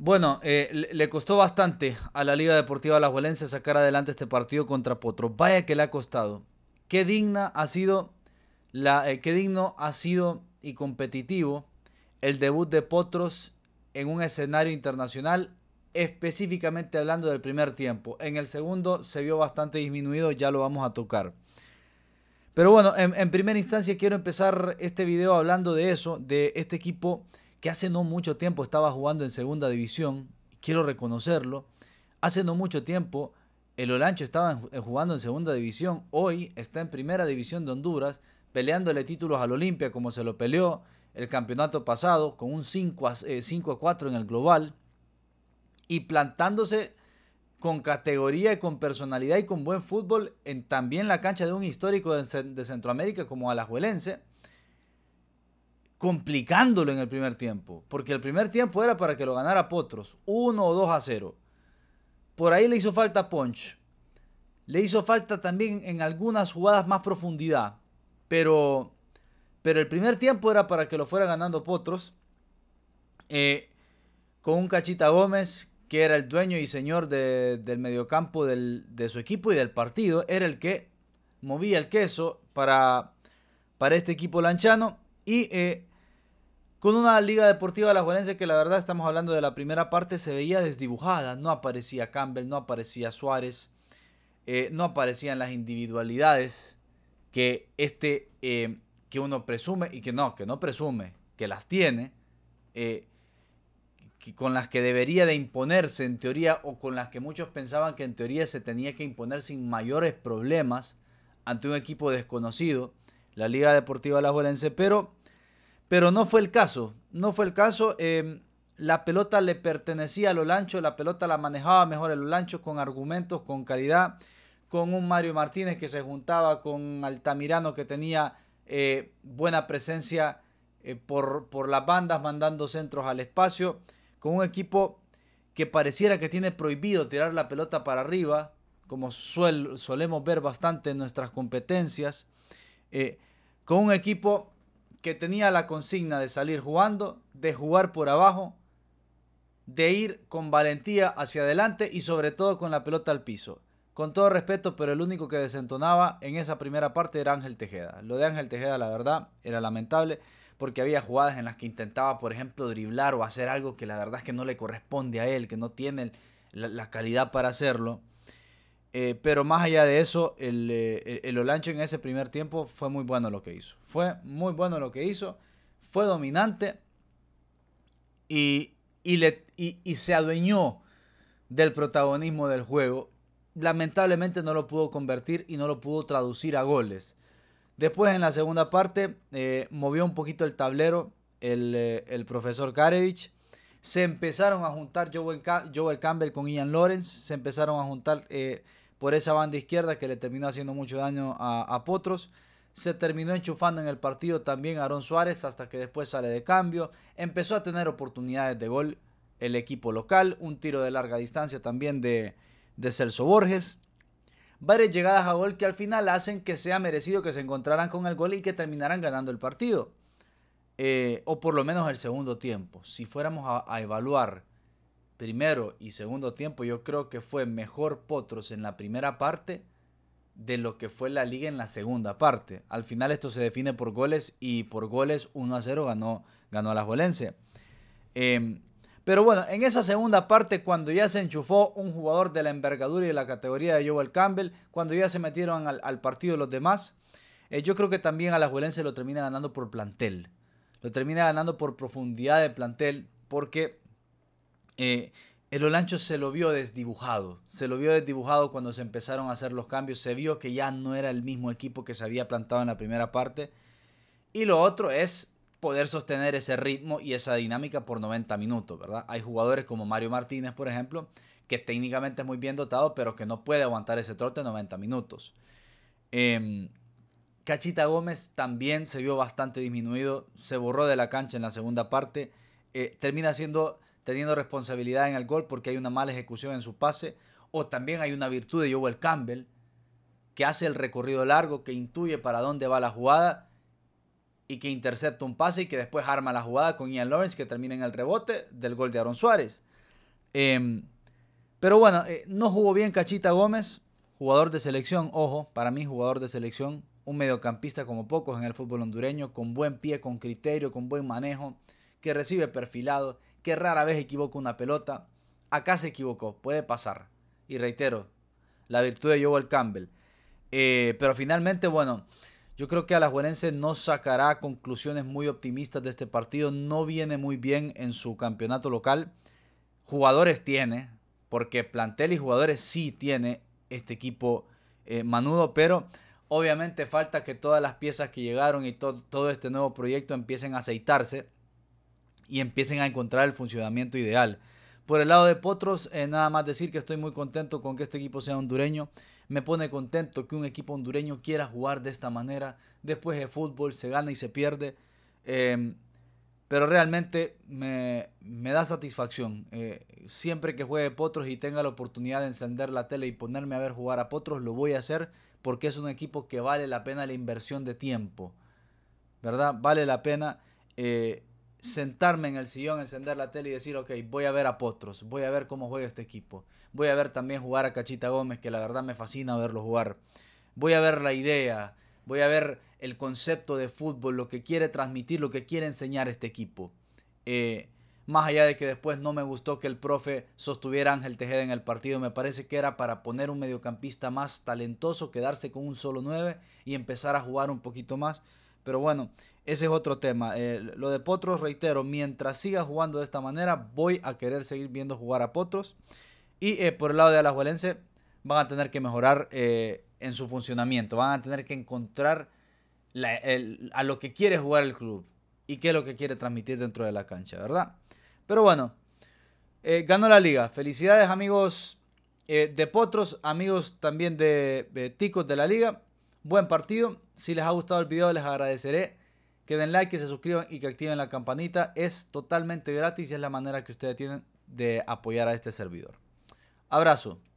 Bueno, eh, le costó bastante a la Liga Deportiva Alajuelense sacar adelante este partido contra Potros. Vaya que le ha costado. Qué digna ha sido la, eh, qué digno ha sido y competitivo el debut de Potros en un escenario internacional, específicamente hablando del primer tiempo. En el segundo se vio bastante disminuido, ya lo vamos a tocar. Pero bueno, en, en primera instancia quiero empezar este video hablando de eso, de este equipo que hace no mucho tiempo estaba jugando en segunda división, quiero reconocerlo, hace no mucho tiempo el Olancho estaba eh, jugando en segunda división, hoy está en primera división de Honduras, peleándole títulos al Olimpia como se lo peleó el campeonato pasado, con un 5 a, 4 eh, en el global, y plantándose con categoría y con personalidad y con buen fútbol en también la cancha de un histórico de Centroamérica como Alajuelense complicándolo en el primer tiempo. Porque el primer tiempo era para que lo ganara Potros, 1 o 2 a 0. Por ahí le hizo falta punch. Le hizo falta también en algunas jugadas más profundidad. Pero, pero el primer tiempo era para que lo fuera ganando Potros. Eh, con un Cachita Gómez, que era el dueño y señor del mediocampo del, de su equipo y del partido, era el que movía el queso para, para este equipo lanchano. Y eh, con una Liga Deportiva Alajuelense que la verdad estamos hablando de la primera parte se veía desdibujada. No aparecía Campbell, no aparecía Suárez, eh, no aparecían las individualidades que este eh, que uno presume y que no, que no presume, que las tiene, eh, con las que debería de imponerse en teoría o con las que muchos pensaban que en teoría se tenía que imponer sin mayores problemas ante un equipo desconocido, la Liga Deportiva Alajuelense, pero pero no fue el caso, no fue el caso. Em, la pelota le pertenecía a Lolancho, la pelota la manejaba mejor los Lolancho con argumentos, con calidad, con un Mario Martínez que se juntaba con Altamirano que tenía eh, buena presencia eh, por, por las bandas, mandando centros al espacio, con un equipo que pareciera que tiene prohibido tirar la pelota para arriba, como solemos ver bastante en nuestras competencias, eh, con un equipo que tenía la consigna de salir jugando, de jugar por abajo, de ir con valentía hacia adelante y sobre todo con la pelota al piso. Con todo respeto, pero el único que desentonaba en esa primera parte era Ángel Tejeda. Lo de Ángel Tejeda, la verdad, era lamentable porque había jugadas en las que intentaba, por ejemplo, driblar o hacer algo que la verdad es que no le corresponde a él, que no tiene la, calidad para hacerlo. Eh, pero más allá de eso, eh, el, el, Olancho en ese primer tiempo fue muy bueno lo que hizo. Fue muy bueno lo que hizo, fue dominante y, le, y, se adueñó del protagonismo del juego. Lamentablemente no lo pudo convertir y no lo pudo traducir a goles. Después en la segunda parte eh, movió un poquito el tablero el, profesor Karevich se empezaron a juntar Joel, Campbell con Ian Lawrence, se empezaron a juntar por esa banda izquierda que le terminó haciendo mucho daño a, Potros. Se terminó enchufando en el partido también aaron Suárez hasta que después sale de cambio. Empezó a tener oportunidades de gol el equipo local. Un tiro de larga distancia también de, Celso Borges. Varias llegadas a gol que al final hacen que sea merecido que se encontraran con el gol y que terminaran ganando el partido. Eh, o por lo menos el segundo tiempo. Si fuéramos a evaluar primero y segundo tiempo, yo creo que fue mejor Potros en la primera parte de lo que fue la liga en la segunda parte. Al final esto se define por goles y por goles 1 a 0 ganó, ganó la Jolense. Em, pero bueno, en esa segunda parte, cuando ya se enchufó un jugador de la envergadura y de la categoría de Joel Campbell, cuando ya se metieron al, partido los demás, eh, yo creo que también a la Juelense lo termina ganando por plantel. Lo termina ganando por profundidad de plantel, porque eh, el Olancho se lo vio desdibujado, se lo vio desdibujado cuando se empezaron a hacer los cambios, se vio que ya no era el mismo equipo que se había plantado en la primera parte. Y lo otro es poder sostener ese ritmo y esa dinámica por 90 minutos, ¿verdad? Hay jugadores como Mario Martínez, por ejemplo, que técnicamente es muy bien dotado, pero que no puede aguantar ese trote 90 minutos. Em, Cachita Gómez también se vio bastante disminuido, se borró de la cancha en la segunda parte, eh, termina siendo teniendo responsabilidad en el gol porque hay una mala ejecución en su pase, o también hay una virtud de Joel Campbell, que hace el recorrido largo, que intuye para dónde va la jugada y que intercepta un pase y que después arma la jugada con Ian Lawrence, que termina en el rebote del gol de Aaron Suárez. Em, pero bueno, eh, no jugó bien Cachita Gómez, jugador de selección, ojo, para mí jugador de selección, un mediocampista como pocos en el fútbol hondureño, con buen pie, con criterio, con buen manejo, que recibe perfilado, que rara vez equivoco una pelota. Acá se equivocó, puede pasar. Y reitero, la virtud de Joel Campbell. Eh, pero finalmente, bueno, yo creo que Alajuelense no sacará conclusiones muy optimistas de este partido. No viene muy bien en su campeonato local. Jugadores tiene, porque plantel y jugadores sí tiene este equipo eh, manudo, pero obviamente falta que todas las piezas que llegaron y todo este nuevo proyecto empiecen a aceitarse y empiecen a encontrar el funcionamiento ideal. Por el lado de Potros, eh, nada más decir que estoy muy contento con que este equipo sea hondureño. Me pone contento que un equipo hondureño quiera jugar de esta manera. Después de fútbol se gana y se pierde. Em, pero realmente me, da satisfacción. Eh, siempre que juegue Potros y tenga la oportunidad de encender la tele y ponerme a ver jugar a Potros, lo voy a hacer porque es un equipo que vale la pena la inversión de tiempo. ¿Verdad? Vale la pena. Eh, sentarme en el sillón, encender la tele y decir, ok, voy a ver a Potros, voy a ver cómo juega este equipo. Voy a ver también jugar a Cachita Gómez, que la verdad me fascina verlo jugar. Voy a ver la idea, voy a ver el concepto de fútbol, lo que quiere transmitir, lo que quiere enseñar este equipo. Eh, más allá de que después no me gustó que el profe sostuviera a Ángel Tejeda en el partido, me parece que era para poner un mediocampista más talentoso, quedarse con un solo 9 y empezar a jugar un poquito más. Pero bueno, ese es otro tema. Eh, lo de Potros, reitero, mientras siga jugando de esta manera, voy a querer seguir viendo jugar a Potros. Y eh, por el lado de Alajuelense, van a tener que mejorar eh, en su funcionamiento. Van a tener que encontrar a lo que quiere jugar el club y qué es lo que quiere transmitir dentro de la cancha, ¿verdad? Pero bueno, ganó la liga. Felicidades, amigos de Potros, amigos también de, Ticos de la liga buen partido. Si les ha gustado el video, les agradeceré que den like, que se suscriban y que activen la campanita. Es totalmente gratis y es la manera que ustedes tienen de apoyar a este servidor. Abrazo.